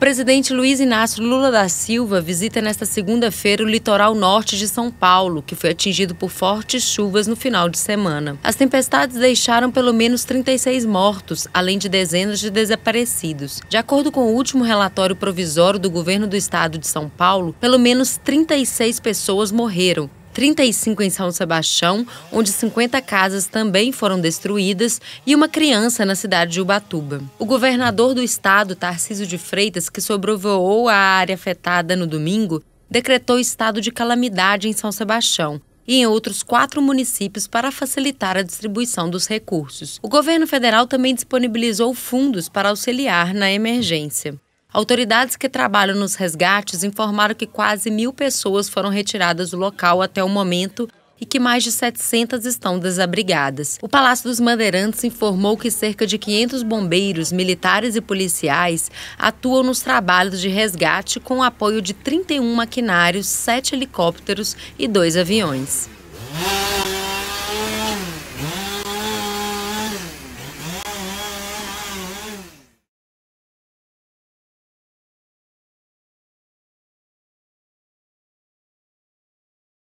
presidente Luiz Inácio Lula da Silva visita nesta segunda-feira o litoral norte de São Paulo, que foi atingido por fortes chuvas no final de semana. As tempestades deixaram pelo menos 36 mortos, além de dezenas de desaparecidos. De acordo com o último relatório provisório do governo do estado de São Paulo, pelo menos 36 pessoas morreram, 35 em São Sebastião, onde 50 casas também foram destruídas, e uma criança na cidade de Ubatuba. O governador do estado, Tarcísio de Freitas, que sobrevoou a área afetada no domingo, decretou estado de calamidade em São Sebastião, e em outros quatro municípios para facilitar a distribuição dos recursos. O governo federal também disponibilizou fundos para auxiliar na emergência. Autoridades que trabalham nos resgates informaram que quase mil pessoas foram retiradas do local até o momento e que mais de 700 estão desabrigadas. O Palácio dos Bandeirantes informou que cerca de 500 bombeiros, militares e policiais atuam nos trabalhos de resgate com o apoio de 31 maquinários, 7 helicópteros e 2 aviões.